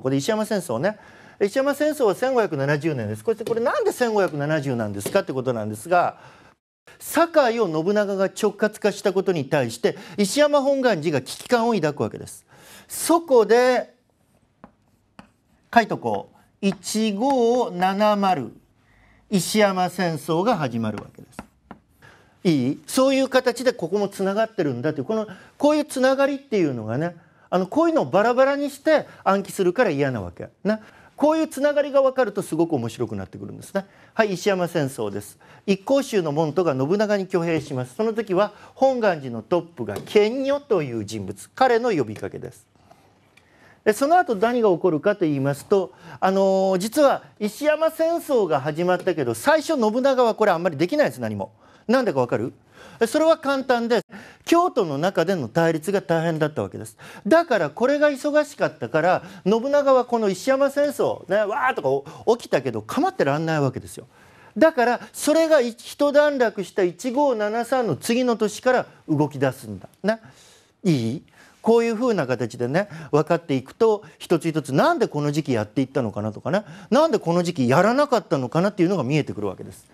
ここで石山戦争ね石山戦争は1570年ですこれなんで1570なんですかってことなんですが堺を信長が直轄化したことに対して石山本願寺が危機感を抱くわけです。そこで書いとこう1570石山戦争が始まるわけです。いいそういう形でここもつながってるんだというこのこういうつながりっていうのがねあのこういうのをバラバラにして暗記するから嫌なわけ。なこういうつながりが分かるとすごく面白くなってくるんですね。はい、石山戦争です。一向宗の門徒が信長に挙兵します。その時は本願寺のトップが賢女という人物、彼の呼びかけです。でその後何が起こるかと言いますと、あのー、実は石山戦争が始まったけど最初信長はこれあんまりできないです何も。なんでかわかるそれは簡単で京都の中での対立が大変だったわけですだからこれが忙しかったから信長はこの石山戦争ねわーとか起きたけど構ってらんないわけですよだからそれが一段落した1573の次の年から動き出すんだねいいこういうふうな形でね分かっていくと一つ一つ何でこの時期やっていったのかなとかねなんでこの時期やらなかったのかなっていうのが見えてくるわけです。